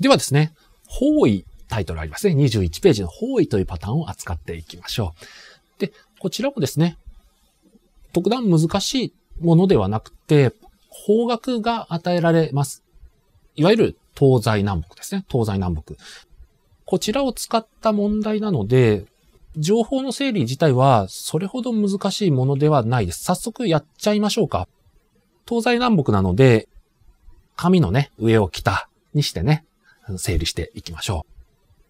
ではですね、方位、タイトルありますね。21ページの方位というパターンを扱っていきましょう。で、こちらもですね、特段難しいものではなくて、方角が与えられます。いわゆる東西南北ですね。東西南北。こちらを使った問題なので、情報の整理自体はそれほど難しいものではないです。早速やっちゃいましょうか。東西南北なので、紙のね、上を北にしてね、整理していきましょ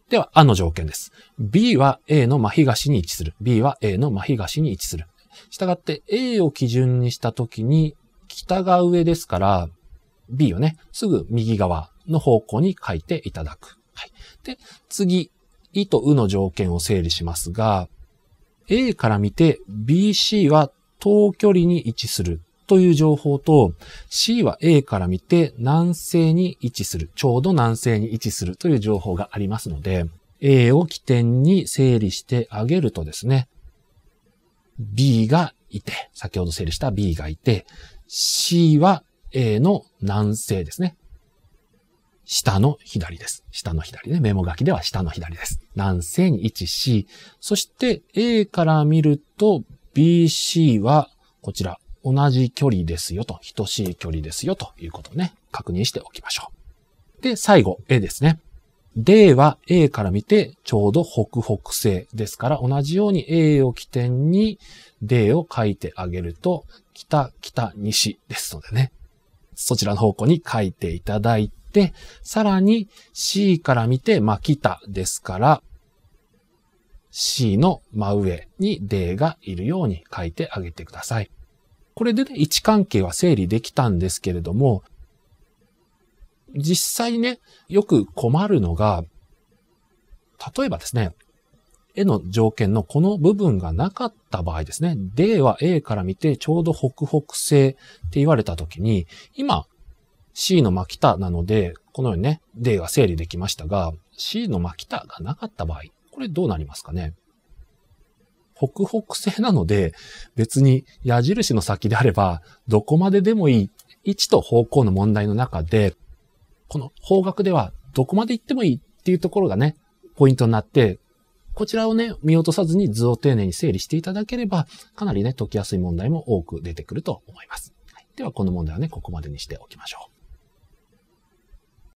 う。では、あの条件です。B は A の真東に位置する。B は A の真東に位置する。したがって A を基準にしたときに、北が上ですから、B をね、すぐ右側の方向に書いていただく。はい。で、次、E と U の条件を整理しますが、A から見て BC は等距離に位置するという情報と、C は A から見て南西に位置する、ちょうど南西に位置するという情報がありますので、A を起点に整理してあげるとですね、B がいて、先ほど整理した B がいて、C は A の南西ですね。下の左です。下の左ね。メモ書きでは下の左です。南西に位置し、そして A から見ると BC はこちら同じ距離ですよと、等しい距離ですよということをね、確認しておきましょう。で、最後、A ですね。D は A から見てちょうど北北西ですから同じように A を起点に D を書いてあげると北北西ですのでね。そちらの方向に書いていただいて、さらに C から見て、ま北ですから C の真上に D がいるように書いてあげてください。これでね、位置関係は整理できたんですけれども、実際ね、よく困るのが、例えばですね、絵の条件のこの部分がなかった場合ですね、D は A から見てちょうど北北西って言われた時に、今 C の真北なので、このようにね、D が整理できましたが、C の真北がなかった場合、これどうなりますかね北北西なので、別に矢印の先であれば、どこまででもいい位置と方向の問題の中で、この方角ではどこまで行ってもいいっていうところがね、ポイントになって、こちらをね、見落とさずに図を丁寧に整理していただければ、かなりね、解きやすい問題も多く出てくると思います。はい、では、この問題はね、ここまでにしておきましょう。